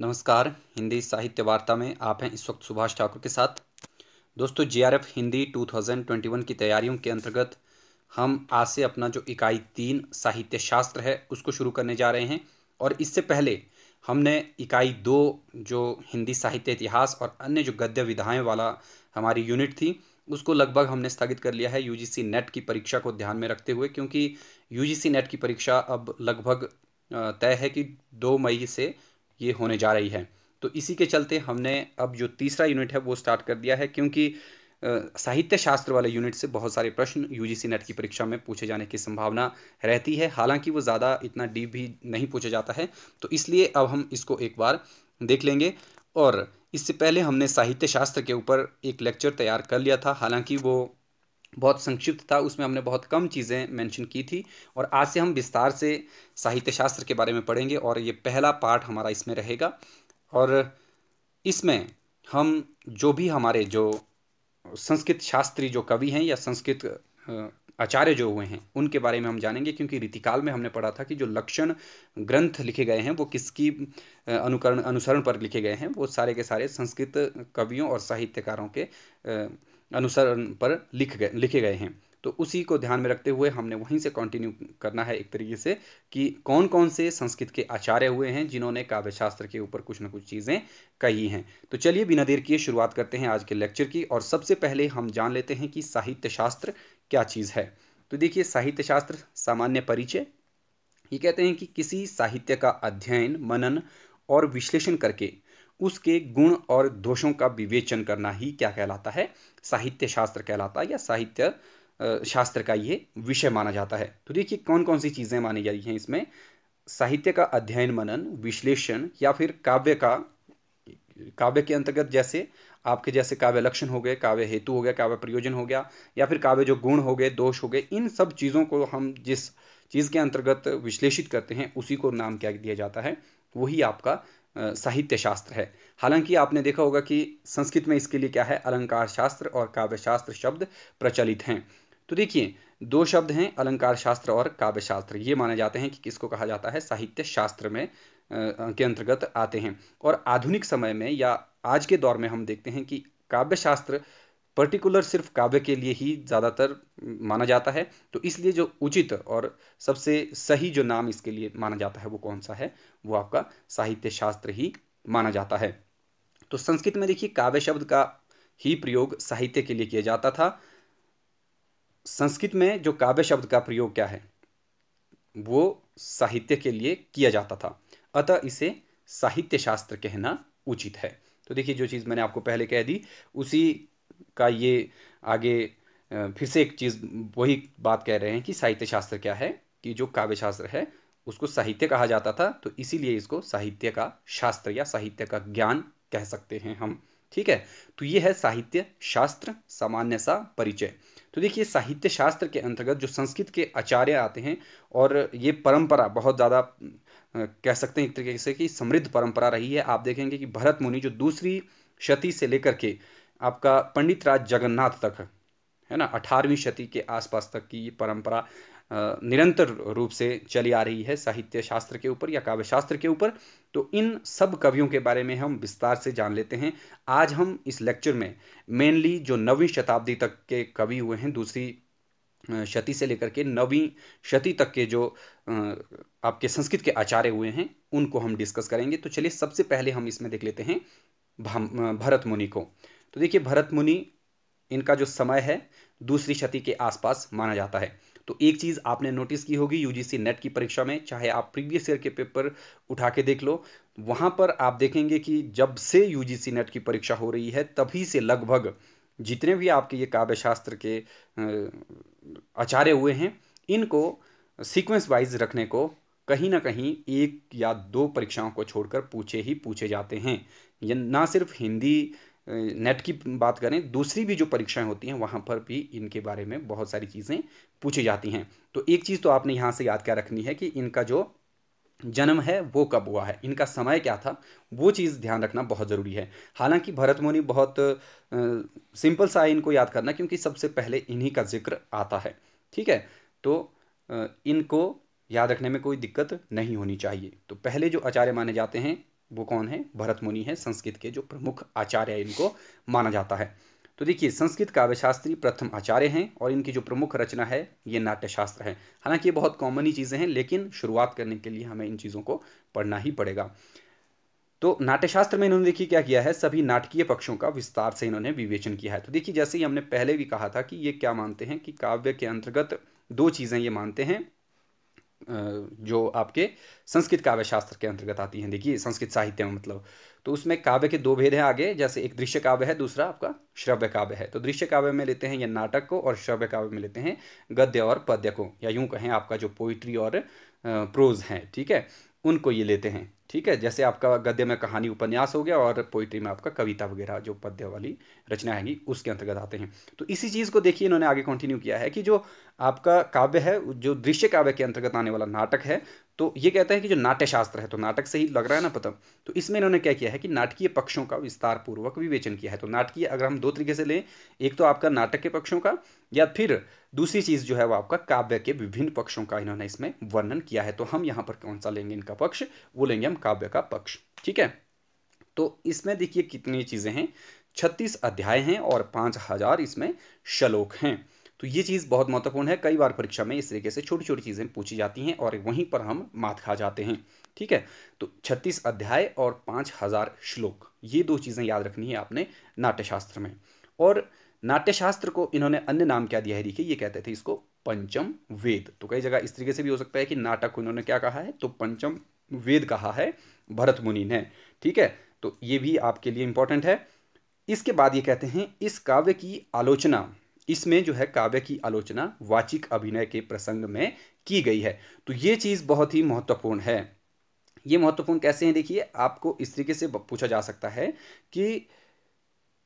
नमस्कार हिंदी साहित्य वार्ता में आप हैं इस वक्त सुभाष ठाकुर के साथ दोस्तों जीआरएफ हिंदी 2021 की तैयारियों के अंतर्गत हम आज से अपना जो इकाई तीन साहित्य शास्त्र है उसको शुरू करने जा रहे हैं और इससे पहले हमने इकाई दो जो हिंदी साहित्य इतिहास और अन्य जो गद्य विधाएँ वाला हमारी यूनिट थी उसको लगभग हमने स्थगित कर लिया है यूजीसी नेट की परीक्षा को ध्यान में रखते हुए क्योंकि यूजीसी नेट की परीक्षा अब लगभग तय है कि दो मई से ये होने जा रही है तो इसी के चलते हमने अब जो तीसरा यूनिट है वो स्टार्ट कर दिया है क्योंकि साहित्य शास्त्र वाले यूनिट से बहुत सारे प्रश्न यूजीसी नेट की परीक्षा में पूछे जाने की संभावना रहती है हालांकि वो ज़्यादा इतना डीप भी नहीं पूछा जाता है तो इसलिए अब हम इसको एक बार देख लेंगे और इससे पहले हमने साहित्य शास्त्र के ऊपर एक लेक्चर तैयार कर लिया था हालांकि वो बहुत संक्षिप्त था उसमें हमने बहुत कम चीज़ें मेंशन की थी और आज से हम विस्तार से साहित्य शास्त्र के बारे में पढ़ेंगे और ये पहला पार्ट हमारा इसमें रहेगा और इसमें हम जो भी हमारे जो संस्कृत शास्त्री जो कवि हैं या संस्कृत आचार्य जो हुए हैं उनके बारे में हम जानेंगे क्योंकि रीतिकाल में हमने पढ़ा था कि जो लक्षण ग्रंथ लिखे गए हैं वो किसकी अनुकरण अनुसरण पर लिखे गए हैं वो सारे के सारे संस्कृत कवियों और साहित्यकारों के अनुसरण पर लिख गए लिखे गए हैं तो उसी को ध्यान में रखते हुए हमने वहीं से कंटिन्यू करना है एक तरीके से कि कौन कौन से संस्कृत के आचार्य हुए हैं जिन्होंने काव्य शास्त्र के ऊपर कुछ ना कुछ चीज़ें कही हैं तो चलिए बिना देर किए शुरुआत करते हैं आज के लेक्चर की और सबसे पहले हम जान लेते हैं कि साहित्य शास्त्र क्या चीज़ है तो देखिए साहित्य शास्त्र सामान्य परिचय ये कहते हैं कि किसी साहित्य का अध्ययन मनन और विश्लेषण करके उसके गुण और दोषों का विवेचन करना ही क्या कहलाता है साहित्य शास्त्र कहलाता है या साहित्य शास्त्र का ये विषय माना जाता है तो देखिए कौन कौन सी चीज़ें मानी जा रही हैं इसमें साहित्य का अध्ययन मनन विश्लेषण या फिर काव्य का काव्य के अंतर्गत जैसे आपके जैसे काव्य लक्षण हो गए काव्य हेतु हो गया काव्य प्रयोजन हो गया या फिर काव्य जो गुण हो गए दोष हो गए इन सब चीज़ों को हम जिस चीज़ के अंतर्गत विश्लेषित करते हैं उसी को नाम क्या दिया जाता है वही आपका साहित्य शास्त्र है हालांकि आपने देखा होगा कि संस्कृत में इसके लिए क्या है अलंकार शास्त्र और काव्य शास्त्र शब्द प्रचलित हैं तो देखिए दो शब्द हैं अलंकार शास्त्र और काव्य शास्त्र ये माने जाते हैं कि किसको कहा जाता है साहित्य शास्त्र में के अंतर्गत आते हैं और आधुनिक समय में या आज के दौर में हम देखते हैं कि काव्य शास्त्र पर्टिकुलर सिर्फ काव्य के लिए ही ज़्यादातर माना जाता है तो इसलिए जो उचित और सबसे सही जो नाम इसके लिए माना जाता है वो कौन सा है वो आपका साहित्य शास्त्र ही माना जाता है तो संस्कृत में देखिए काव्य शब्द का ही प्रयोग साहित्य के लिए किया जाता था संस्कृत में जो काव्य शब्द का प्रयोग क्या है वो साहित्य के लिए किया जाता था अतः इसे साहित्य शास्त्र कहना उचित है तो देखिए जो चीज़ मैंने आपको पहले कह दी उसी का ये आगे फिर से एक चीज़ वही बात कह रहे हैं कि साहित्य शास्त्र क्या है कि जो काव्य शास्त्र है उसको साहित्य कहा जाता था तो इसीलिए इसको साहित्य का शास्त्र या साहित्य का ज्ञान कह सकते हैं हम ठीक है तो ये है साहित्य शास्त्र सामान्य सा परिचय तो देखिए साहित्य शास्त्र के अंतर्गत जो संस्कृत के आचार्य आते हैं और ये परंपरा बहुत ज़्यादा कह सकते हैं एक तरीके से कि समृद्ध परंपरा रही है आप देखेंगे कि भरत मुनि जो दूसरी शती से लेकर के आपका पंडित राज जगन्नाथ तक है ना अठारहवीं शती के आसपास तक की ये परंपरा निरंतर रूप से चली आ रही है साहित्य शास्त्र के ऊपर या काव्य शास्त्र के ऊपर तो इन सब कवियों के बारे में हम विस्तार से जान लेते हैं आज हम इस लेक्चर में मेनली जो नवीं शताब्दी तक के कवि हुए हैं दूसरी शती से लेकर के नवीं शती तक के जो आपके संस्कृत के आचार्य हुए हैं उनको हम डिस्कस करेंगे तो चलिए सबसे पहले हम इसमें देख लेते हैं भरत मुनि को तो देखिए भरत मुनि इनका जो समय है दूसरी शती के आसपास माना जाता है तो एक चीज़ आपने नोटिस की होगी यूजीसी नेट की परीक्षा में चाहे आप प्रीवियस ईयर के पेपर उठा के देख लो वहाँ पर आप देखेंगे कि जब से यूजीसी नेट की परीक्षा हो रही है तभी से लगभग जितने भी आपके ये काव्य शास्त्र के आचार्य हुए हैं इनको सीक्वेंस वाइज रखने को कहीं ना कहीं एक या दो परीक्षाओं को छोड़कर पूछे ही पूछे जाते हैं ना सिर्फ हिंदी नेट की बात करें दूसरी भी जो परीक्षाएं होती हैं वहाँ पर भी इनके बारे में बहुत सारी चीज़ें पूछी जाती हैं तो एक चीज़ तो आपने यहाँ से याद क्या रखनी है कि इनका जो जन्म है वो कब हुआ है इनका समय क्या था वो चीज़ ध्यान रखना बहुत ज़रूरी है हालांकि भरत मुनि बहुत सिंपल सा है इनको याद करना क्योंकि सबसे पहले इन्हीं का जिक्र आता है ठीक है तो इनको याद रखने में कोई दिक्कत नहीं होनी चाहिए तो पहले जो आचार्य माने जाते हैं वो कौन है भरत मुनि है संस्कृत के जो प्रमुख आचार्य है इनको माना जाता है तो देखिए संस्कृत काव्यशास्त्री प्रथम आचार्य हैं और इनकी जो प्रमुख रचना है ये नाट्यशास्त्र है हालांकि ये बहुत कॉमन ही चीज़ें हैं लेकिन शुरुआत करने के लिए हमें इन चीज़ों को पढ़ना ही पड़ेगा तो नाट्यशास्त्र में इन्होंने देखिए क्या किया है सभी नाटकीय पक्षों का विस्तार से इन्होंने विवेचन किया है तो देखिए जैसे ही हमने पहले भी कहा था कि ये क्या मानते हैं कि काव्य के अंतर्गत दो चीज़ें ये मानते हैं जो आपके संस्कृत काव्य शास्त्र के अंतर्गत आती हैं देखिए संस्कृत साहित्य में मतलब तो उसमें काव्य के दो भेद हैं आगे जैसे एक दृश्य काव्य है दूसरा आपका श्रव्य काव्य है तो दृश्य काव्य में लेते हैं या नाटक को और श्रव्य काव्य में लेते हैं गद्य और पद्य को या यूँ कहें आपका जो पोइट्री और प्रोज है ठीक है उनको ये लेते हैं ठीक है जैसे आपका गद्य में कहानी उपन्यास हो गया और पोइट्री में आपका कविता वगैरह जो पद्य वाली रचना हैगी उसके अंतर्गत आते हैं तो इसी चीज़ को देखिए इन्होंने आगे कंटिन्यू किया है कि जो आपका काव्य है जो दृश्य काव्य के अंतर्गत आने वाला नाटक है तो ये कहता है कि जो नाट्य शास्त्र है तो नाटक से ही लग रहा है ना पता तो इसमें इन्होंने क्या किया है कि नाटकीय पक्षों का विस्तार पूर्वक विवेचन किया है तो नाटकीय अगर हम दो तरीके से लें एक तो आपका नाटक के पक्षों का या फिर दूसरी चीज़ जो है वो आपका काव्य के विभिन्न पक्षों का इन्होंने इसमें वर्णन किया है तो हम यहाँ पर कौन सा लेंगे इनका पक्ष वो लेंगे हम काव्य का पक्ष ठीक है तो इसमें देखिए कितनी चीज़ें हैं छत्तीस अध्याय हैं और पांच हज़ार इसमें श्लोक हैं तो ये चीज़ बहुत महत्वपूर्ण है कई बार परीक्षा में इस तरीके से छोटी छोटी चीज़ें पूछी जाती हैं और वहीं पर हम मात खा जाते हैं ठीक है तो छत्तीस अध्याय और पांच हज़ार श्लोक ये दो चीज़ें याद रखनी है आपने नाट्यशास्त्र में और नाट्यशास्त्र को इन्होंने अन्य नाम क्या दिया है देखिए ये कहते थे इसको पंचम वेद तो कई जगह इस तरीके से भी हो सकता है कि नाटक को इन्होंने क्या कहा है तो पंचम वेद कहा है भरत मुनि ने ठीक है तो ये भी आपके लिए इंपॉर्टेंट है इसके बाद ये कहते हैं इस काव्य की आलोचना इसमें जो है काव्य की आलोचना वाचिक अभिनय के प्रसंग में की गई है तो ये चीज़ बहुत ही महत्वपूर्ण है ये महत्वपूर्ण कैसे हैं देखिए आपको इस तरीके से पूछा जा सकता है कि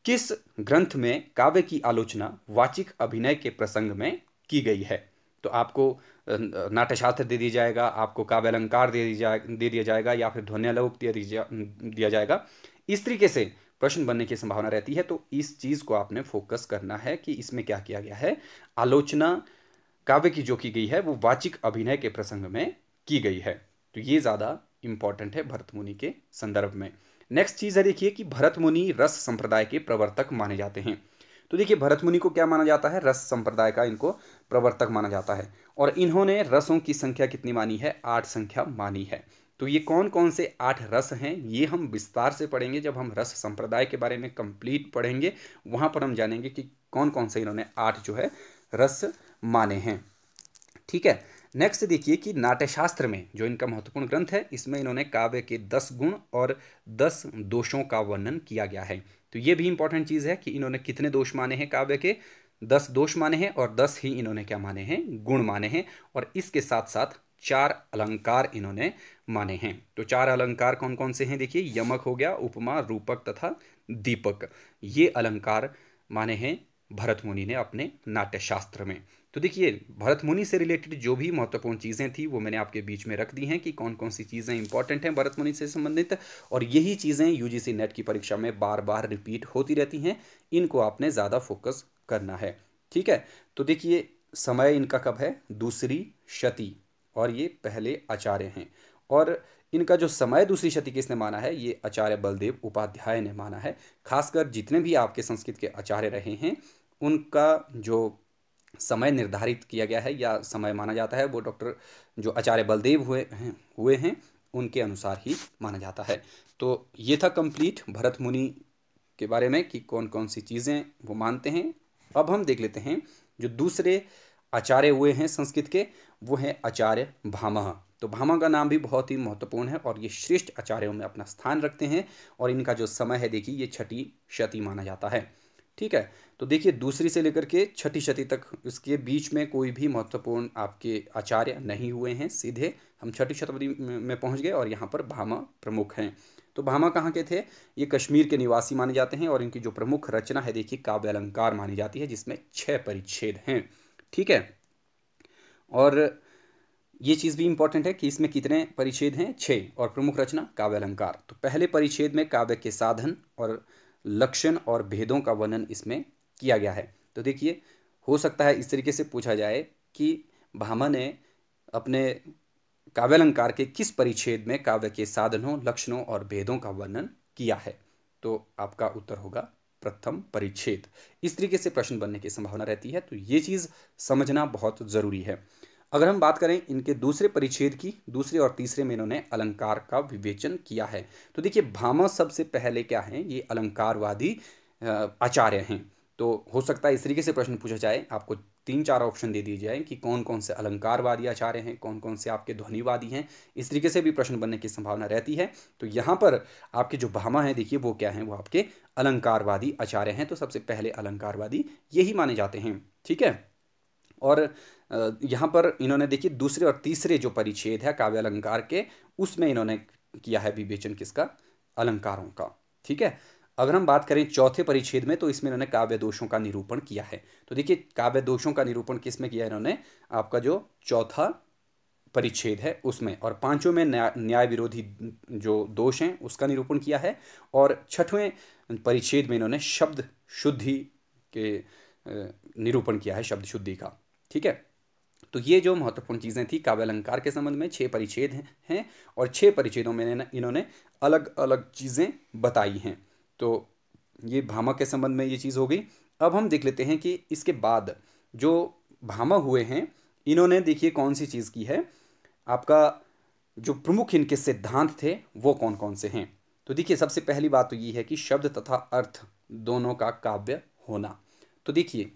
किस ग्रंथ में काव्य की आलोचना वाचिक अभिनय के प्रसंग में की गई है तो आपको नाट्यशास्त्र दे दिया जाएगा आपको काव्य अलंकार दे दिया दे दिया जाएगा या फिर ध्वन्यालोक दिया दिया जाएगा इस तरीके से प्रश्न बनने की संभावना रहती है तो इस चीज़ को आपने फोकस करना है कि इसमें क्या किया गया है आलोचना काव्य की जो की गई है वो वाचिक अभिनय के प्रसंग में की गई है तो ये ज़्यादा इंपॉर्टेंट है भरत मुनि के संदर्भ में नेक्स्ट चीज़ है देखिए कि भरत मुनि रस संप्रदाय के प्रवर्तक माने जाते हैं तो देखिए भरत मुनि को क्या माना जाता है रस संप्रदाय का इनको प्रवर्तक माना जाता है और इन्होंने रसों की संख्या कितनी मानी है आठ संख्या मानी है तो ये कौन कौन से आठ रस हैं ये हम विस्तार से पढ़ेंगे जब हम रस संप्रदाय के बारे में कंप्लीट पढ़ेंगे वहाँ पर हम जानेंगे कि कौन कौन से इन्होंने आठ जो है रस माने हैं ठीक है नेक्स्ट देखिए कि नाट्यशास्त्र में जो इनका महत्वपूर्ण ग्रंथ है इसमें इन्होंने काव्य के दस गुण और दस दोषों का वर्णन किया गया है तो ये भी इंपॉर्टेंट चीज़ है कि इन्होंने कितने दोष माने हैं काव्य के दस दोष माने हैं और दस ही इन्होंने क्या माने हैं गुण माने हैं और इसके साथ साथ चार अलंकार इन्होंने माने हैं तो चार अलंकार कौन कौन से हैं देखिए यमक हो गया उपमा रूपक तथा दीपक ये अलंकार माने हैं भरत मुनि ने अपने नाट्यशास्त्र में तो देखिए भरत मुनि से रिलेटेड जो भी महत्वपूर्ण चीज़ें थी वो मैंने आपके बीच में रख दी हैं कि कौन कौन सी चीज़ें इंपॉर्टेंट हैं भरत मुनि से संबंधित और यही चीज़ें यूजीसी नेट की परीक्षा में बार बार रिपीट होती रहती हैं इनको आपने ज़्यादा फोकस करना है ठीक है तो देखिए समय इनका कब है दूसरी शती और ये पहले आचार्य हैं और इनका जो समय दूसरी शती किसने माना है ये आचार्य बलदेव उपाध्याय ने माना है खासकर जितने भी आपके संस्कृत के आचार्य रहे हैं उनका जो समय निर्धारित किया गया है या समय माना जाता है वो डॉक्टर जो आचार्य बलदेव हुए हैं हुए हैं उनके अनुसार ही माना जाता है तो ये था कंप्लीट भरत मुनि के बारे में कि कौन कौन सी चीज़ें वो मानते हैं अब हम देख लेते हैं जो दूसरे आचार्य हुए हैं संस्कृत के वो हैं आचार्य भामा तो भामा का नाम भी बहुत ही महत्वपूर्ण है और ये श्रेष्ठ आचार्यों में अपना स्थान रखते हैं और इनका जो समय है देखिए ये छठी शती माना जाता है ठीक है तो देखिए दूसरी से लेकर के छठी शती तक इसके बीच में कोई भी महत्वपूर्ण आपके आचार्य नहीं हुए हैं सीधे हम छठी शताब्दी में पहुँच गए और यहाँ पर भामा प्रमुख हैं तो भामा कहाँ के थे ये कश्मीर के निवासी माने जाते हैं और इनकी जो प्रमुख रचना है देखिए काव्य अलंकार मानी जाती है जिसमें छः परिच्छेद हैं ठीक है और ये चीज़ भी इंपॉर्टेंट है कि इसमें कितने परिच्छेद हैं छः और प्रमुख रचना काव्य अलंकार तो पहले परिच्छेद में काव्य के साधन और लक्षण और भेदों का वर्णन इसमें किया गया है तो देखिए हो सकता है इस तरीके से पूछा जाए कि भामा ने अपने अलंकार के किस परिच्छेद में काव्य के साधनों लक्षणों और भेदों का वर्णन किया है तो आपका उत्तर होगा प्रथम परिच्छेद इस तरीके से प्रश्न बनने की संभावना रहती है तो ये चीज़ समझना बहुत ज़रूरी है अगर हम बात करें इनके दूसरे परिच्छेद की दूसरे और तीसरे में इन्होंने अलंकार का विवेचन किया है तो देखिए भामा सबसे पहले क्या है ये अलंकारवादी आचार्य हैं तो हो सकता है इस तरीके से प्रश्न पूछा जाए आपको तीन चार ऑप्शन दे दिए जाए कि कौन कौन से अलंकारवादी आचार्य हैं कौन कौन से आपके ध्वनिवादी हैं इस तरीके से भी प्रश्न बनने की संभावना रहती है तो यहाँ पर आपके जो भामा हैं देखिए वो क्या हैं वो आपके अलंकारवादी आचार्य हैं तो सबसे पहले अलंकारवादी यही माने जाते हैं ठीक है और यहाँ पर इन्होंने देखिए दूसरे और तीसरे जो परिच्छेद है काव्य अलंकार के उसमें इन्होंने किया है विवेचन किसका अलंकारों का ठीक है अगर हम बात करें चौथे परिच्छेद में तो इसमें इन्होंने काव्य दोषों का निरूपण किया है तो देखिए काव्य दोषों का निरूपण किस में किया है इन्होंने आपका जो चौथा परिच्छेद है उसमें और पांचों में न्याय विरोधी जो दोष हैं उसका निरूपण किया है और छठवें परिच्छेद में इन्होंने शब्द शुद्धि के निरूपण किया है शब्द शुद्धि का ठीक है तो ये जो महत्वपूर्ण चीज़ें थी अलंकार के संबंध में छः परिच्छेद हैं और छह परिच्छेदों में इन्होंने अलग अलग चीज़ें बताई हैं तो ये भामा के संबंध में ये चीज़ हो गई अब हम देख लेते हैं कि इसके बाद जो भामा हुए हैं इन्होंने देखिए कौन सी चीज़ की है आपका जो प्रमुख इनके सिद्धांत थे वो कौन कौन से हैं तो देखिए सबसे पहली बात तो ये है कि शब्द तथा अर्थ दोनों का काव्य होना तो देखिए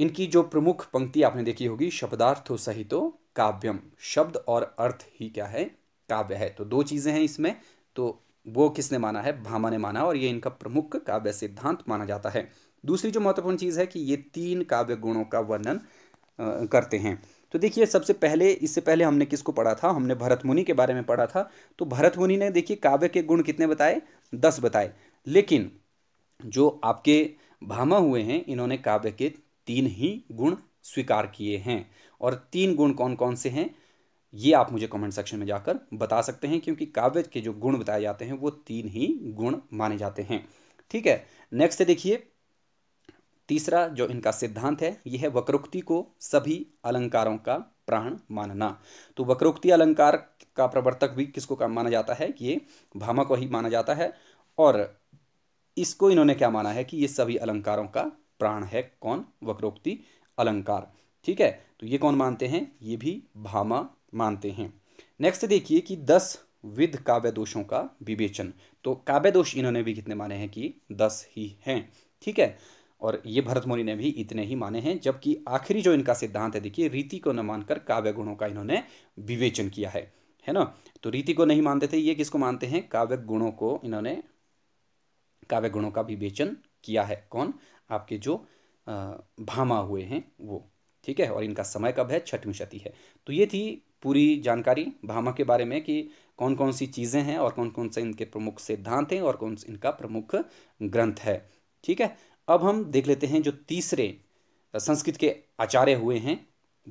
इनकी जो प्रमुख पंक्ति आपने देखी होगी शब्दार्थ सहितो काव्यम शब्द और अर्थ ही क्या है काव्य है तो दो चीज़ें हैं इसमें तो वो किसने माना है भामा ने माना और ये इनका प्रमुख काव्य सिद्धांत माना जाता है दूसरी जो महत्वपूर्ण चीज़ है कि ये तीन काव्य गुणों का वर्णन करते हैं तो देखिए सबसे पहले इससे पहले हमने किसको पढ़ा था हमने भरत मुनि के बारे में पढ़ा था तो भरत मुनि ने देखिए काव्य के गुण कितने बताए दस बताए लेकिन जो आपके भामा हुए हैं इन्होंने काव्य के तीन ही गुण स्वीकार किए हैं और तीन गुण कौन कौन से हैं ये आप मुझे कमेंट सेक्शन में जाकर बता सकते हैं क्योंकि काव्य के जो गुण बताए जाते हैं वो तीन ही गुण माने जाते हैं ठीक है नेक्स्ट देखिए तीसरा जो इनका सिद्धांत है यह है वक्रोक्ति को सभी अलंकारों का प्राण मानना तो वक्रोक्ति अलंकार का प्रवर्तक भी किसको का माना जाता है ये भामा को ही माना जाता है और इसको इन्होंने क्या माना है कि ये सभी अलंकारों का प्राण है कौन वक्रोक्ति अलंकार ठीक है तो ये कौन मानते हैं ये भी भामा मानते हैं नेक्स्ट देखिए कि दस विद काव्य दोषों का विवेचन तो काव्य दोष इन्होंने भी कितने माने हैं कि दस ही हैं ठीक है और ये भरत मुनि ने भी इतने ही माने हैं जबकि आखिरी जो इनका सिद्धांत है देखिए रीति को न मानकर काव्य गुणों का इन्होंने विवेचन किया है है ना तो रीति को नहीं मानते थे ये किसको मानते हैं काव्य गुणों को इन्होंने काव्य गुणों का विवेचन किया है कौन आपके जो भामा हुए हैं वो ठीक है और इनका समय कब है छठवीं शती है तो ये थी पूरी जानकारी भामा के बारे में कि कौन कौन सी चीज़ें हैं और कौन कौन से इनके प्रमुख सिद्धांत हैं और कौन इनका प्रमुख ग्रंथ है ठीक है अब हम देख लेते हैं जो तीसरे संस्कृत के आचार्य हुए हैं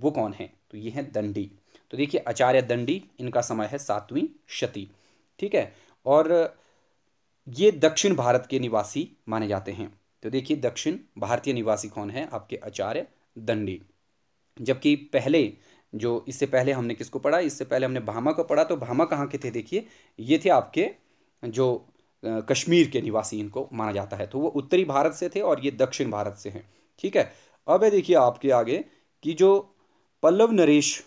वो कौन है तो ये हैं दंडी तो देखिए आचार्य दंडी इनका समय है सातवीं शती ठीक है और ये दक्षिण भारत के निवासी माने जाते हैं तो देखिए दक्षिण भारतीय निवासी कौन है आपके आचार्य दंडी जबकि पहले जो इससे पहले हमने किसको पढ़ा इससे पहले हमने भामा को पढ़ा तो भामा कहाँ के थे देखिए ये थे आपके जो कश्मीर के निवासी इनको माना जाता है तो वो उत्तरी भारत से थे और ये दक्षिण भारत से हैं ठीक है अब है देखिए आपके आगे कि जो पल्लव नरेश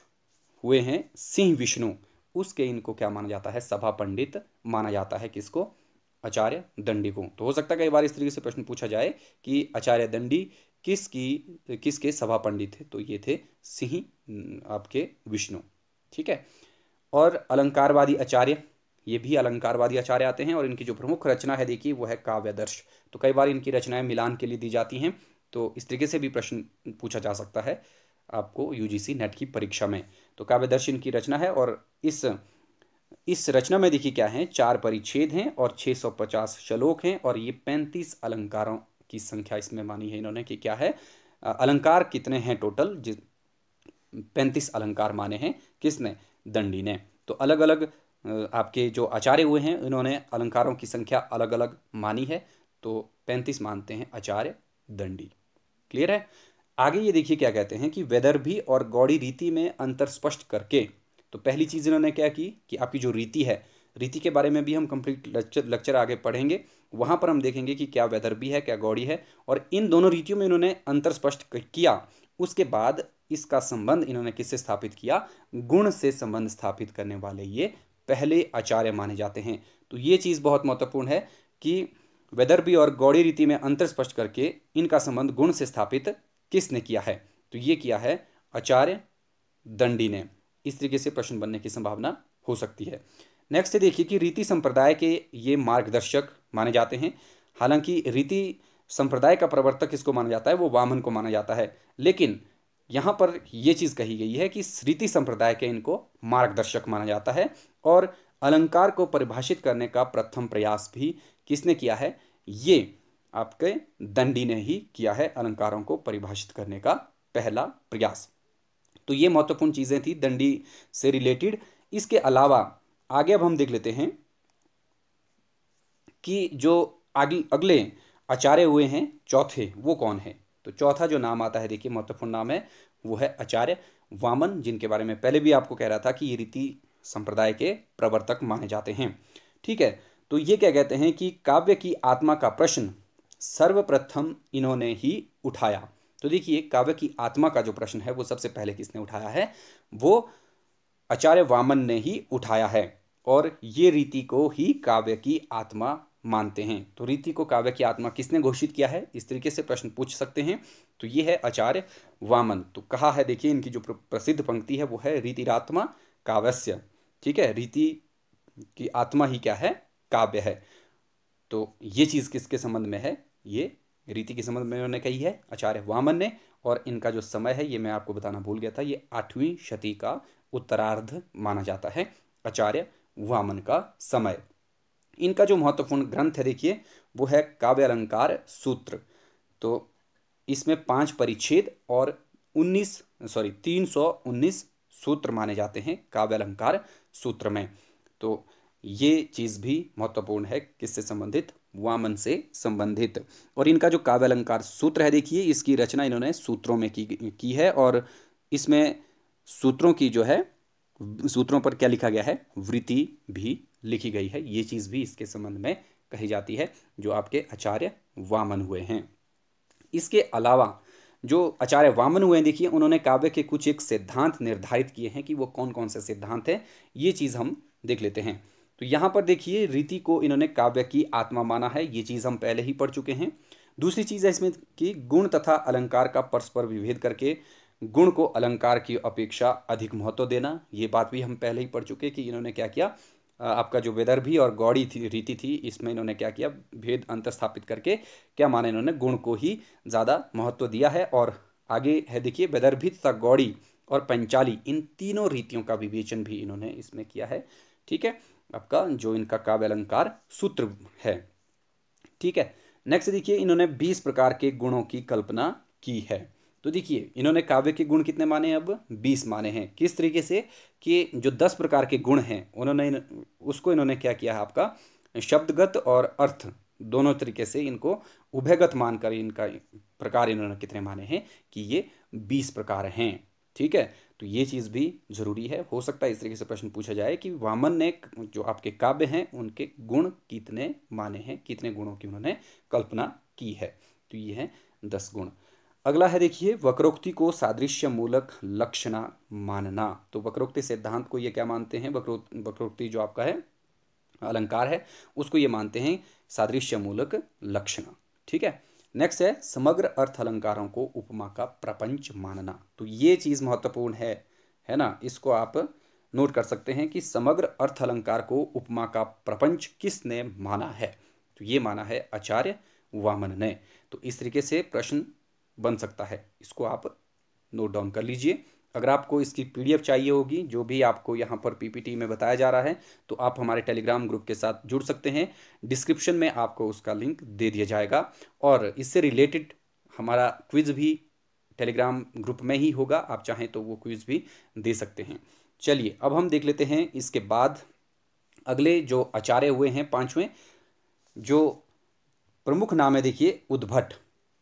हुए हैं सिंह विष्णु उसके इनको क्या माना जाता है सभा पंडित माना जाता है किसको आचार्य दंडी को तो हो सकता है कई बार इस तरीके से प्रश्न पूछा जाए कि आचार्य दंडी किसकी किसके सभा पंडित थे तो ये थे सिंह आपके विष्णु ठीक है और अलंकारवादी आचार्य ये भी अलंकारवादी आचार्य आते हैं और इनकी जो प्रमुख रचना है देखिए वो है काव्यदर्श तो कई बार इनकी रचनाएं मिलान के लिए दी जाती हैं तो इस तरीके से भी प्रश्न पूछा जा सकता है आपको यूजीसी नेट की परीक्षा में तो काव्यदर्श इनकी रचना है और इस इस रचना में देखिए क्या है चार परिच्छेद हैं और 650 श्लोक हैं और ये 35 अलंकारों की संख्या इसमें मानी है इन्होंने कि क्या है अलंकार कितने हैं टोटल जिस पैंतीस अलंकार माने हैं किसने दंडी ने तो अलग अलग आपके जो आचार्य हुए हैं इन्होंने अलंकारों की संख्या अलग अलग मानी है तो पैंतीस मानते हैं आचार्य दंडी क्लियर है आगे ये देखिए क्या कहते हैं कि वेदर्भी और गौड़ी रीति में अंतर स्पष्ट करके तो पहली चीज़ इन्होंने क्या की कि आपकी जो रीति है रीति के बारे में भी हम कंप्लीट लेक्चर लेक्चर आगे पढ़ेंगे वहाँ पर हम देखेंगे कि क्या वेदर भी है क्या गौड़ी है और इन दोनों रीतियों में इन्होंने अंतर स्पष्ट किया उसके बाद इसका संबंध इन्होंने किससे स्थापित किया गुण से संबंध स्थापित करने वाले ये पहले आचार्य माने जाते हैं तो ये चीज़ बहुत महत्वपूर्ण है कि वेदर भी और गौड़ी रीति में अंतर स्पष्ट करके इनका संबंध गुण से स्थापित किसने किया है तो ये किया है आचार्य दंडी ने इस तरीके से प्रश्न बनने की संभावना हो सकती है नेक्स्ट देखिए कि रीति संप्रदाय के ये मार्गदर्शक माने जाते हैं हालांकि रीति संप्रदाय का प्रवर्तक इसको माना जाता है वो वामन को माना जाता है लेकिन यहाँ पर ये चीज़ कही गई है कि रीति संप्रदाय के इनको मार्गदर्शक माना जाता है और अलंकार को परिभाषित करने का प्रथम प्रयास भी किसने किया है ये आपके दंडी ने ही किया है अलंकारों को परिभाषित करने का पहला प्रयास तो ये महत्वपूर्ण चीज़ें थी दंडी से रिलेटेड इसके अलावा आगे अब हम देख लेते हैं कि जो आगे अगले आचार्य हुए हैं चौथे वो कौन है तो चौथा जो नाम आता है देखिए महत्वपूर्ण नाम है वो है आचार्य वामन जिनके बारे में पहले भी आपको कह रहा था कि ये रीति संप्रदाय के प्रवर्तक माने जाते हैं ठीक है तो ये क्या कहते हैं कि काव्य की आत्मा का प्रश्न सर्वप्रथम इन्होंने ही उठाया तो देखिए काव्य की आत्मा का जो प्रश्न है वो सबसे पहले किसने उठाया है वो आचार्य वामन ने ही उठाया है और ये रीति को ही काव्य की आत्मा मानते हैं तो रीति को काव्य की आत्मा किसने घोषित किया है इस तरीके से प्रश्न पूछ सकते हैं तो ये है आचार्य वामन तो कहा है देखिए इनकी जो प्रसिद्ध पंक्ति है वो है रीतिरात्मा काव्यस्य ठीक है रीति की आत्मा ही क्या है काव्य है तो ये चीज़ किसके संबंध में है ये रीति के संबंध में उन्होंने कही है आचार्य वामन ने और इनका जो समय है ये मैं आपको बताना भूल गया था ये आठवीं शती का उत्तरार्ध माना जाता है आचार्य वामन का समय इनका जो महत्वपूर्ण ग्रंथ है देखिए वो है काव्य अलंकार सूत्र तो इसमें पांच परिच्छेद और उन्नीस सॉरी तीन सौ उन्नीस सूत्र माने जाते हैं काव्य अलंकार सूत्र में तो ये चीज़ भी महत्वपूर्ण है किससे संबंधित वामन से संबंधित और इनका जो काव्य अलंकार सूत्र है देखिए इसकी रचना इन्होंने सूत्रों में की की है और इसमें सूत्रों की जो है सूत्रों पर क्या लिखा गया है वृत्ति भी लिखी गई है ये चीज़ भी इसके संबंध में कही जाती है जो आपके आचार्य वामन हुए हैं इसके अलावा जो आचार्य वामन हुए हैं देखिए उन्होंने काव्य के कुछ एक सिद्धांत निर्धारित किए हैं कि वो कौन कौन से सिद्धांत हैं ये चीज़ हम देख लेते हैं तो यहाँ पर देखिए रीति को इन्होंने काव्य की आत्मा माना है ये चीज़ हम पहले ही पढ़ चुके हैं दूसरी चीज़ है इसमें कि गुण तथा अलंकार का परस्पर विभेद करके गुण को अलंकार की अपेक्षा अधिक महत्व देना ये बात भी हम पहले ही पढ़ चुके कि इन्होंने क्या किया आपका जो वेदर्भी और गौड़ी थी रीति थी इसमें इन्होंने क्या किया भेद अंत स्थापित करके क्या माने इन्होंने गुण को ही ज़्यादा महत्व दिया है और आगे है देखिए वेदर्भी तथा गौड़ी और पंचाली इन तीनों रीतियों का विवेचन भी इन्होंने इसमें किया है ठीक है आपका जो इनका काव्य अलंकार सूत्र है ठीक है नेक्स्ट देखिए इन्होंने बीस प्रकार के गुणों की कल्पना की है तो देखिए इन्होंने काव्य के गुण कितने माने अब बीस माने हैं किस तरीके से कि जो दस प्रकार के गुण हैं उन्होंने उसको इन्होंने क्या किया है आपका शब्दगत और अर्थ दोनों तरीके से इनको उभयगत मानकर इनका प्रकार इन्होंने कितने माने हैं कि ये बीस प्रकार हैं ठीक है तो ये चीज़ भी जरूरी है हो सकता है इस तरीके से प्रश्न पूछा जाए कि वामन ने जो आपके काव्य हैं उनके गुण कितने माने हैं कितने गुणों की उन्होंने कल्पना की है तो ये है दस गुण अगला है देखिए वक्रोक्ति को सादृश्य मूलक लक्षणा मानना तो वक्रोक्ति सिद्धांत को ये क्या मानते हैं वक्रो वक्रोक्ति जो आपका है अलंकार है उसको ये मानते हैं सादृश्य मूलक लक्षणा ठीक है नेक्स्ट है समग्र अर्थ अलंकारों को उपमा का प्रपंच मानना तो ये चीज़ महत्वपूर्ण है है ना इसको आप नोट कर सकते हैं कि समग्र अर्थ अलंकार को उपमा का प्रपंच किसने माना है तो ये माना है आचार्य वामन ने तो इस तरीके से प्रश्न बन सकता है इसको आप नोट डाउन कर लीजिए अगर आपको इसकी पीडीएफ चाहिए होगी जो भी आपको यहाँ पर पीपीटी में बताया जा रहा है तो आप हमारे टेलीग्राम ग्रुप के साथ जुड़ सकते हैं डिस्क्रिप्शन में आपको उसका लिंक दे दिया जाएगा और इससे रिलेटेड हमारा क्विज़ भी टेलीग्राम ग्रुप में ही होगा आप चाहें तो वो क्विज़ भी दे सकते हैं चलिए अब हम देख लेते हैं इसके बाद अगले जो आचार्य हुए हैं पाँचवें जो प्रमुख नाम है देखिए उद्भट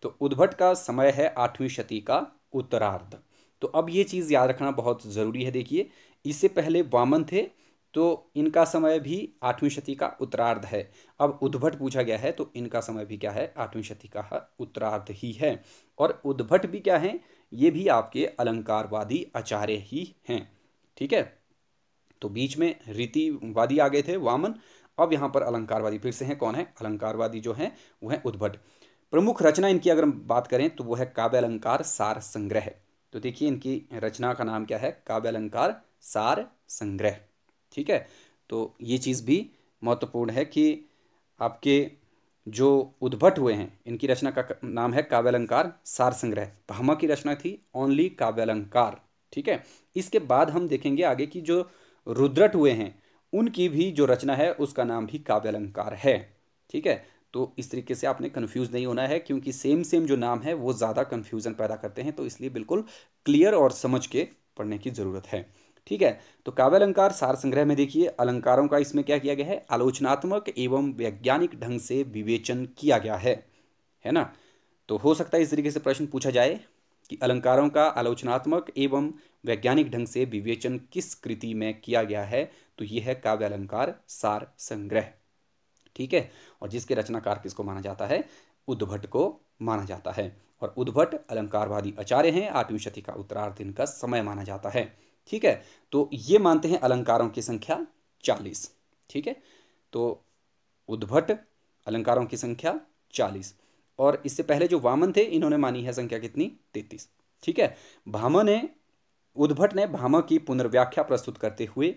तो उद्भट का समय है आठवीं शती का उत्तरार्ध तो अब ये चीज़ याद रखना बहुत ज़रूरी है देखिए इससे पहले वामन थे तो इनका समय भी आठवीं शती का उत्तरार्ध है अब उद्भट पूछा गया है तो इनका समय भी क्या है आठवीं शती का उत्तरार्ध ही है और उद्भट भी क्या है ये भी आपके अलंकारवादी आचार्य ही हैं ठीक है तो बीच में रीतिवादी आ गए थे वामन अब यहाँ पर अलंकारवादी फिर से हैं कौन है अलंकारवादी जो हैं वह हैं उद्भट प्रमुख रचना इनकी अगर हम बात करें तो वो है काव्य अलंकार सार संग्रह तो देखिए इनकी रचना का नाम क्या है काव्य अलंकार सार संग्रह ठीक है तो ये चीज़ भी महत्वपूर्ण है कि आपके जो उद्भट हुए हैं इनकी रचना का नाम है अलंकार सार संग्रह भामा की रचना थी ओनली अलंकार ठीक है इसके बाद हम देखेंगे आगे की जो रुद्रट हुए हैं उनकी भी जो रचना है उसका नाम भी अलंकार है ठीक है तो इस तरीके से आपने कन्फ्यूज़ नहीं होना है क्योंकि सेम सेम जो नाम है वो ज़्यादा कन्फ्यूज़न पैदा करते हैं तो इसलिए बिल्कुल क्लियर और समझ के पढ़ने की ज़रूरत है ठीक है तो काव्य अलंकार सार संग्रह में देखिए अलंकारों का इसमें क्या किया गया है आलोचनात्मक एवं वैज्ञानिक ढंग से विवेचन किया गया है है ना तो हो सकता है इस तरीके से प्रश्न पूछा जाए कि अलंकारों का आलोचनात्मक एवं वैज्ञानिक ढंग से विवेचन किस कृति में किया गया है तो यह है काव्य अलंकार सार संग्रह ठीक है और जिसके रचनाकार किसको माना जाता है उद्भट को माना जाता है और उद्भट अलंकारवादी आचार्य हैं आठवीं शती का उत्तरार्ध इनका समय माना जाता है ठीक है तो ये मानते हैं अलंकारों की संख्या चालीस ठीक है तो उद्भट अलंकारों की संख्या चालीस और इससे पहले जो वामन थे इन्होंने मानी है संख्या कितनी तैतीस ठीक है भामा ने उद्भट ने भामा की पुनर्व्याख्या प्रस्तुत करते हुए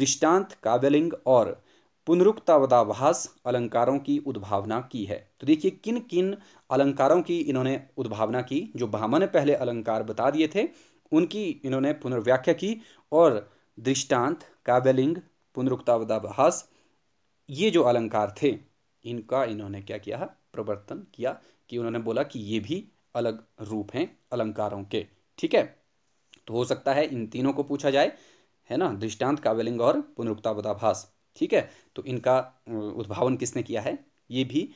दृष्टांत काव्यलिंग और पुनरुक्तावदाभास अलंकारों की उद्भावना की है तो देखिए किन किन अलंकारों की इन्होंने उद्भावना की जो भामा ने पहले अलंकार बता दिए थे उनकी इन्होंने पुनर्व्याख्या की और दृष्टांत काव्यलिंग पुनरुक्तावदाभास ये जो अलंकार थे इनका इन्होंने क्या किया है प्रवर्तन किया कि उन्होंने बोला कि ये भी अलग रूप हैं अलंकारों के ठीक है तो हो सकता है इन तीनों को पूछा जाए है ना दृष्टांत काव्यलिंग और पुनरुक्तावदाभास ठीक है तो इनका उद्भावन किसने किया है ये भी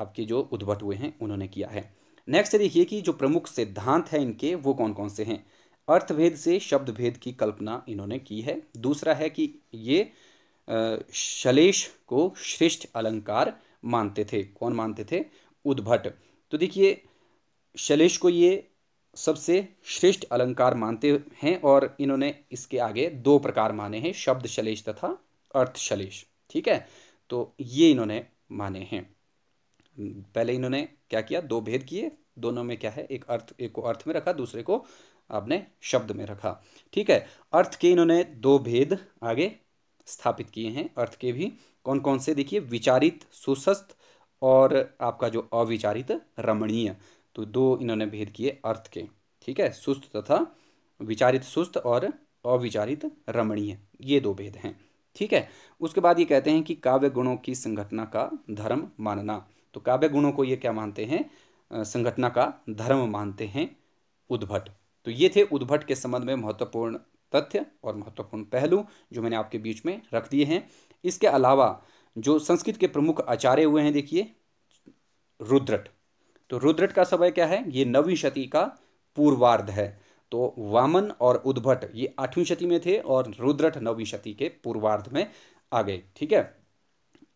आपके जो उद्भट हुए हैं उन्होंने किया है नेक्स्ट देखिए कि जो प्रमुख सिद्धांत हैं इनके वो कौन कौन से हैं अर्थभेद से शब्द भेद की कल्पना इन्होंने की है दूसरा है कि ये शलेश को श्रेष्ठ अलंकार मानते थे कौन मानते थे उद्भट तो देखिए शलेश को ये सबसे श्रेष्ठ अलंकार मानते हैं और इन्होंने इसके आगे दो प्रकार माने हैं शब्द शलेश तथा अर्थशलेश ठीक है तो ये इन्होंने माने हैं पहले इन्होंने क्या किया दो भेद किए दोनों में क्या है एक अर्थ एक को अर्थ में रखा दूसरे को आपने शब्द में रखा ठीक है अर्थ के इन्होंने दो भेद आगे स्थापित किए हैं अर्थ के भी कौन कौन से देखिए विचारित सुसस्त और आपका जो अविचारित रमणीय तो दो इन्होंने भेद किए अर्थ के ठीक है सुस्त तथा विचारित सुस्त और अविचारित रमणीय ये दो भेद हैं ठीक है उसके बाद ये कहते हैं कि काव्य गुणों की संघटना का धर्म मानना तो काव्य गुणों को ये क्या मानते हैं संघटना का धर्म मानते हैं उद्भट तो ये थे उद्भट के संबंध में महत्वपूर्ण तथ्य और महत्वपूर्ण पहलू जो मैंने आपके बीच में रख दिए हैं इसके अलावा जो संस्कृत के प्रमुख आचार्य हुए हैं देखिए रुद्रट तो रुद्रट का समय क्या है ये नवी शती का पूर्वार्ध है तो वामन और उद्भट ये आठवीं शती में थे और रुद्रट नौवीं शती के पूर्वार्ध में आ गए ठीक है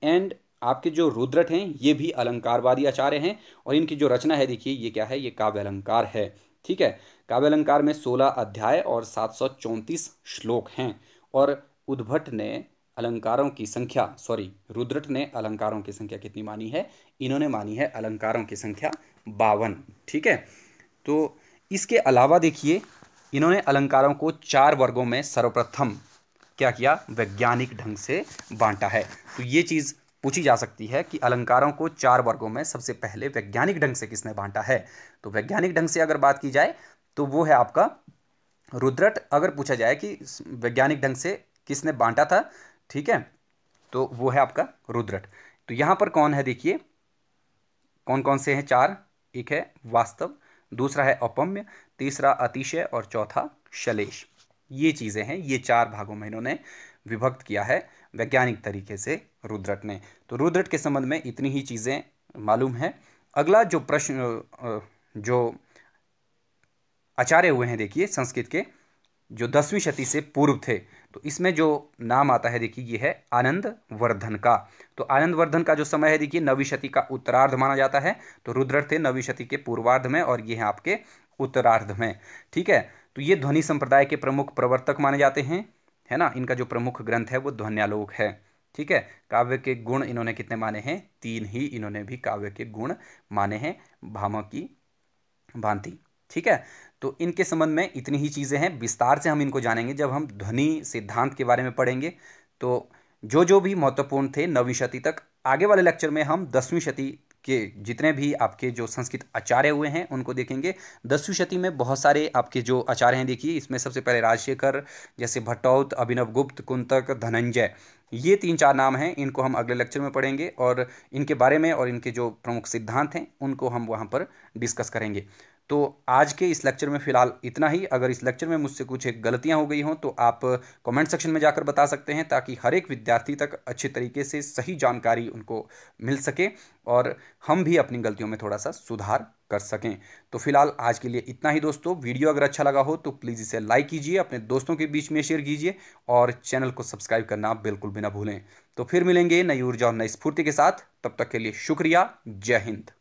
एंड आपके जो रुद्रट हैं ये भी अलंकारवादी आचार्य हैं और इनकी जो रचना है देखिए ये क्या है ये काव्य अलंकार है ठीक है काव्य अलंकार में सोलह अध्याय और सात सौ चौंतीस श्लोक हैं और उद्भट ने अलंकारों की संख्या सॉरी रुद्रट ने अलंकारों की संख्या कितनी मानी है इन्होंने मानी है अलंकारों की संख्या बावन ठीक है तो इसके अलावा देखिए इन्होंने अलंकारों को चार वर्गों में सर्वप्रथम क्या किया वैज्ञानिक ढंग से बांटा है तो ये चीज़ पूछी जा सकती है कि अलंकारों को चार वर्गों में सबसे पहले वैज्ञानिक ढंग से किसने बांटा है तो वैज्ञानिक ढंग से अगर बात की जाए तो वो है आपका रुद्रट अगर पूछा जाए कि वैज्ञानिक ढंग से किसने बांटा था ठीक है तो वो है आपका रुद्रट तो यहाँ पर कौन है देखिए कौन कौन से हैं चार एक है वास्तव दूसरा है औपम्य तीसरा अतिशय और चौथा शलेश ये चीज़ें हैं ये चार भागों में इन्होंने विभक्त किया है वैज्ञानिक तरीके से रुद्रट ने तो रुद्रट के संबंध में इतनी ही चीज़ें मालूम है अगला जो प्रश्न जो आचार्य हुए हैं देखिए संस्कृत के जो दसवीं शती से पूर्व थे तो इसमें जो नाम आता है देखिए ये है आनंद वर्धन का तो आनंद वर्धन का जो समय है देखिए नवी शती का उत्तरार्ध माना जाता है तो रुद्र थे नवी शती के पूर्वार्ध में और ये है आपके उत्तरार्ध में ठीक है तो ये ध्वनि संप्रदाय के प्रमुख प्रवर्तक माने जाते हैं है ना इनका जो प्रमुख ग्रंथ है वो ध्वन्यालोक है ठीक है काव्य के गुण इन्होंने कितने माने हैं तीन ही इन्होंने भी काव्य के गुण माने हैं भामा की भांति ठीक है तो इनके संबंध में इतनी ही चीज़ें हैं विस्तार से हम इनको जानेंगे जब हम ध्वनि सिद्धांत के बारे में पढ़ेंगे तो जो जो भी महत्वपूर्ण थे नवीं शती तक आगे वाले लेक्चर में हम दसवीं शती के जितने भी आपके जो संस्कृत आचार्य हुए हैं उनको देखेंगे दसवीं शती में बहुत सारे आपके जो आचार्य हैं देखिए इसमें सबसे पहले राजशेखर जैसे भट्टौत अभिनव गुप्त कुंतक धनंजय ये तीन चार नाम हैं इनको हम अगले लेक्चर में पढ़ेंगे और इनके बारे में और इनके जो प्रमुख सिद्धांत हैं उनको हम वहाँ पर डिस्कस करेंगे तो आज के इस लेक्चर में फ़िलहाल इतना ही अगर इस लेक्चर में मुझसे कुछ गलतियां गलतियाँ हो गई हों तो आप कमेंट सेक्शन में जाकर बता सकते हैं ताकि हर एक विद्यार्थी तक अच्छे तरीके से सही जानकारी उनको मिल सके और हम भी अपनी गलतियों में थोड़ा सा सुधार कर सकें तो फिलहाल आज के लिए इतना ही दोस्तों वीडियो अगर अच्छा लगा हो तो प्लीज़ इसे लाइक कीजिए अपने दोस्तों के बीच में शेयर कीजिए और चैनल को सब्सक्राइब करना बिल्कुल भी ना भूलें तो फिर मिलेंगे नई ऊर्जा और नई स्फूर्ति के साथ तब तक के लिए शुक्रिया जय हिंद